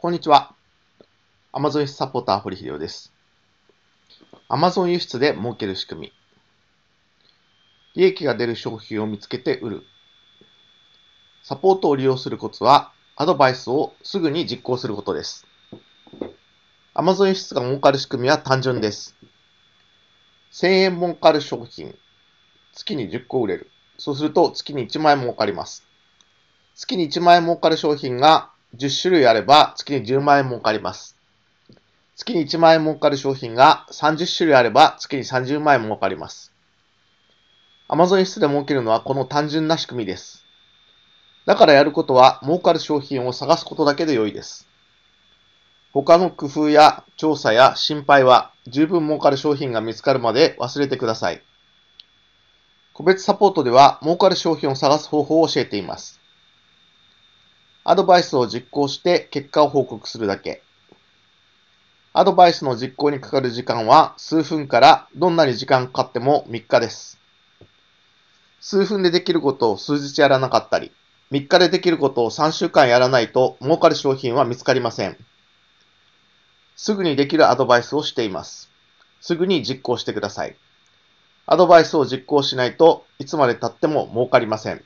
こんにちは。Amazon 輸出サポーター、堀秀夫です。Amazon 輸出で儲ける仕組み。利益が出る商品を見つけて売る。サポートを利用するコツは、アドバイスをすぐに実行することです。Amazon 輸出が儲かる仕組みは単純です。1000円儲かる商品。月に10個売れる。そうすると月に1万円儲かります。月に1万円儲かる商品が10種類あれば月に10万円儲かります。月に1万円儲かる商品が30種類あれば月に30万円儲かります。Amazon 室で儲けるのはこの単純な仕組みです。だからやることは儲かる商品を探すことだけで良いです。他の工夫や調査や心配は十分儲かる商品が見つかるまで忘れてください。個別サポートでは儲かる商品を探す方法を教えています。アドバイスを実行して結果を報告するだけ。アドバイスの実行にかかる時間は数分からどんなに時間かかっても3日です。数分でできることを数日やらなかったり、3日でできることを3週間やらないと儲かる商品は見つかりません。すぐにできるアドバイスをしています。すぐに実行してください。アドバイスを実行しないといつまで経っても儲かりません。